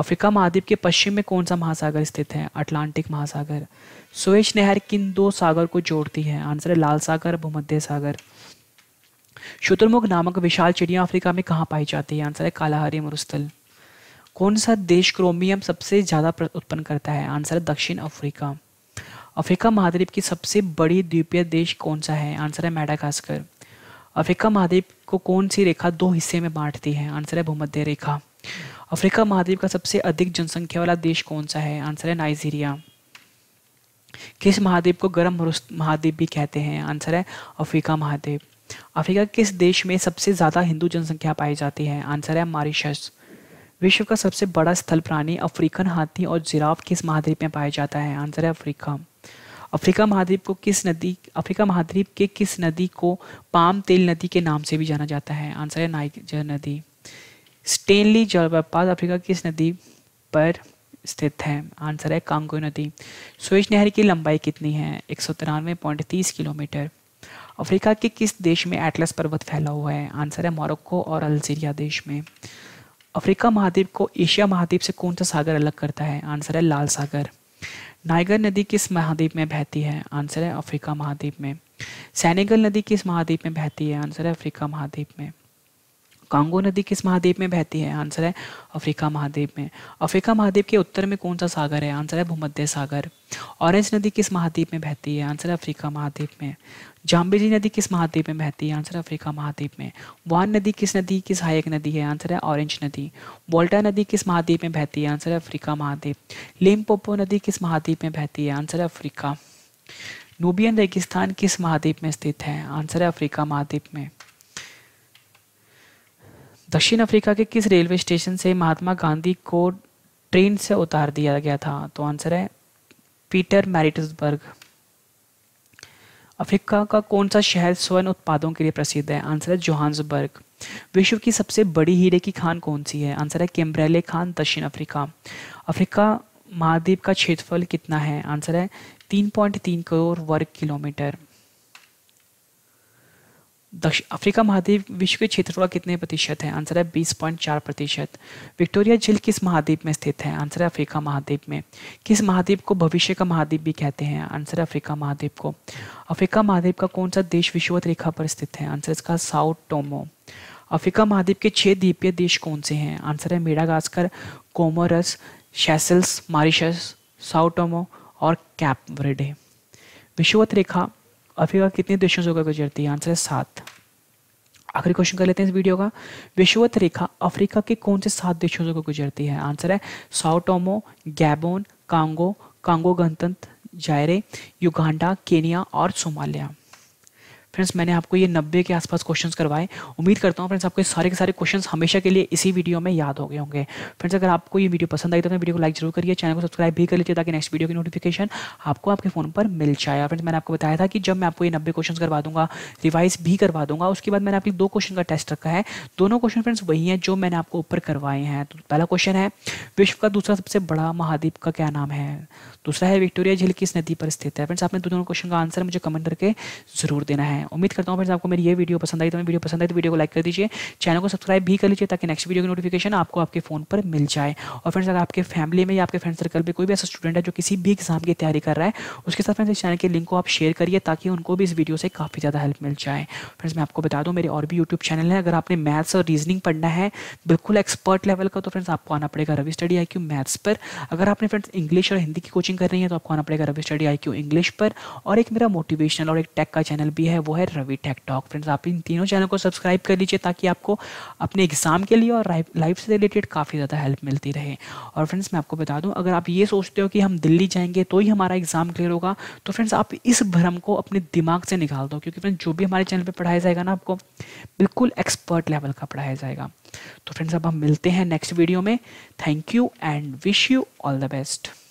अफ्रीका महाद्वीप के पश्चिम में कौन सा महासागर स्थित है अटलांटिक महासागर सुवेश नहर किन दो सागर को जोड़ती है आंसर है लाल सागर भूमध्य सागर शुतुरमुर्ग नामक विशाल चिड़िया अफ्रीका में कहाँ पाई जाती है आंसर है कालाहारी मरुस्थल कौन सा देश क्रोमियम सबसे ज़्यादा उत्पन्न करता है आंसर है दक्षिण अफ्रीका अफ्रीका महाद्वीप की सबसे बड़ी द्वीपीय देश कौन सा है आंसर है मैडागास्कर अफ्रीका महाद्वीप को कौन सी रेखा दो हिस्से में बांटती है आंसर है भूमध्य रेखा अफ्रीका महाद्वीप का सबसे अधिक जनसंख्या वाला देश कौन सा है आंसर है नाइजीरिया किस महाद्वीप को गर्म महाद्वीप भी कहते हैं आंसर है अफ्रीका महाद्वीप अफ्रीका किस देश में सबसे ज़्यादा हिंदू जनसंख्या पाई जाती है आंसर है मॉरिशस विश्व का सबसे बड़ा स्थल प्राणी अफ्रीकन हाथी और जिराफ किस महाद्वीप में पाया जाता है आंसर है अफ्रीका अफ्रीका महाद्वीप को किस नदी अफ्रीका महाद्वीप के किस नदी को पाम तेल नदी के नाम से भी जाना जाता है आंसर है नाइजर नदी स्टेनली जलप्रपात अफ्रीका किस नदी पर स्थित है आंसर है कांगो नदी सोएज नहर की लंबाई कितनी है एक सौ तिरानवे पॉइंट तीस किलोमीटर अफ्रीका के किस देश में एटलस पर्वत फैला हुआ है आंसर है मोरक्को और अल्जीरिया देश में अफ्रीका महाद्वीप को एशिया महाद्वीप से कौन सा सागर अलग करता है आंसर है लाल सागर नाइगर नदी किस महाद्वीप में बहती है आंसर है अफ्रीका महाद्वीप में सैनिगल नदी किस महाद्वीप में बहती है आंसर है अफ्रीका महाद्वीप में कांगो नदी किस महाद्वीप में बहती है आंसर है अफ्रीका महाद्वीप में अफ्रीका महाद्वीप के उत्तर में कौन सा सागर है आंसर है भूमध्य सागर ऑरेंज नदी किस महाद्वीप में बहती है आंसर है अफ्रीका महाद्वीप में जाम्बेजी नदी किस महाद्वीप में बहती है आंसर अफ्रीका महाद्वीप में वान नदी किस नदी की सहायक नदी है आंसर है ऑरेंज नदी वोल्टा नदी किस महाद्वीप में बहती है आंसर है अफ्रीका महाद्वीप लिमपोपो नदी किस महाद्वीप में बहती है आंसर है अफ्रीका नूबियन रेगिस्तान किस महाद्वीप में स्थित है आंसर है अफ्रीका महाद्वीप में दक्षिण अफ्रीका के किस रेलवे स्टेशन से महात्मा गांधी को ट्रेन से उतार दिया गया था तो आंसर है पीटर मैरिटसबर्ग अफ्रीका का कौन सा शहर स्वर्ण उत्पादों के लिए प्रसिद्ध है आंसर है जोहान्सबर्ग विश्व की सबसे बड़ी हीरे की खान कौन सी है आंसर है केम्ब्रेले खान दक्षिण अफ्रीका अफ्रीका महाद्वीप का क्षेत्रफल कितना है आंसर है तीन करोड़ वर्ग किलोमीटर दक्षिण अफ्रीका महाद्वीप विश्व के क्षेत्रफल कितने प्रतिशत है आंसर है चार प्रतिशत विक्टोरिया झील किस महाद्वीप में स्थित है आंसर है अफ्रीका महाद्वीप में किस महाद्वीप को भविष्य का महाद्वीप भी कहते हैं आंसर है अफ्रीका महाद्वीप को अफ्रीका महाद्वीप का कौन सा देश विश्ववत रेखा पर स्थित है आंसर इसका साउथ टोमो अफ्रीका महाद्वीप के छह द्वीपीय देश कौन से हैं आंसर है Madagascar Comoros Seychelles Mauritius Sao Tome और कैपवरेडे विश्ववत रेखा अफ्रीका कितने देशों से होकर गुजरती है आंसर है सात आखिरी क्वेश्चन कर लेते हैं इस वीडियो का विश्ववत रेखा अफ्रीका के कौन से सात देशों से गुजरती है आंसर है साउटोमो गैबोन कांगो कांगो गणतंत्र जायरे युगांडा केनिया और सोमालिया फ्रेंड्स मैंने आपको ये नब्बे के आसपास क्वेश्चंस करवाए उम्मीद करता हूँ फ्रेंड्स आपको सारे के सारे क्वेश्चंस हमेशा के लिए इसी वीडियो में याद हो गए होंगे फ्रेंड्स अगर आपको ये वीडियो पसंद आई तो वीडियो को लाइक जरूर करिए चैनल को सब्सक्राइब भी कर लीजिए ताकि नेक्स्ट वीडियो की नोटिफिकेशन आपको आपके फोन पर मिल जाए फ्रेंड्स मैंने आपको बताया था कि जब मैं आपको ये नब्बे क्वेश्चन करवा दूंगा रिवाइज भी करवा दूंगा उसके बाद मैंने आपकी दो क्वेश्चन का टेस्ट रखा है दोनों क्वेश्चन फ्रेंड्स वही है जो मैंने आपको ऊपर करवाए हैं तो पहला क्वेश्चन है विश्व का दूसरा सबसे बड़ा महाद्वीप का क्या नाम है दूसरा है विक्टोरिया झील किस नदी पर स्थित है फ्रेंड्स आपने दोनों क्वेश्चन का आंसर मुझे कमेंट करके जरूर देना है हैं उम्मीद करता हूँ फ्रेंड्स आपको मेरी ये वीडियो पसंद आई तो मैं वीडियो पसंद आई तो वीडियो को लाइक कर दीजिए चैनल को सब्सक्राइब भी कर लीजिए ताकि नेक्स्ट वीडियो की नोटिफिकेशन आपको आपके फोन पर मिल जाए और फ्रेंड्स अगर आपके फैमिली में या आपके फ्रेंड सर्कल में कोई भी ऐसा स्टूडेंट है जो किसी भी एग्जाम की तैयारी कर रहा है उसके साथ फ्रेंड्स इस चैनल के लिंक को आप शेयर करिए ताकि उनको भी इस वीडियो से काफ़ी ज़्यादा हेल्प मिल जाए फ्रेंड्स मैं आपको बता दूँ मेरे और भी यूट्यूब चैनल है अगर आपने मैथ्स और रीजनिंग पढ़ना है बिल्कुल एक्सपर्ट लेवल का तो फ्रेंड्स आपको आना पड़ेगा रवि स्टडी आई मैथ्स पर अगर आपने फ्रेंड्स इंग्लिश और हिंदी की कोचिंग करनी है तो आपको आना पड़ेगा रवि स्टडी आई इंग्लिश पर और एक मेरा मोटिवेशनल और एक टेक का चैनल भी है वो वो है रवि टेक टॉक फ्रेंड्स आप इन तीनों चैनल को सब्सक्राइब कर लीजिए ताकि आपको अपने एग्ज़ाम के लिए और लाइफ से रिलेटेड काफ़ी ज़्यादा हेल्प मिलती रहे और फ्रेंड्स मैं आपको बता दूँ अगर आप ये सोचते हो कि हम दिल्ली जाएंगे तो ही हमारा एग्ज़ाम क्लियर होगा तो फ्रेंड्स आप इस भ्रम को अपने दिमाग से निकाल दो क्योंकि फ्रेंड्स जो भी हमारे चैनल पर पढ़ाया जाएगा ना आपको बिल्कुल एक्सपर्ट लेवल का पढ़ाया जाएगा तो फ्रेंड्स अब हम मिलते हैं नेक्स्ट वीडियो में thank you and wish you all the best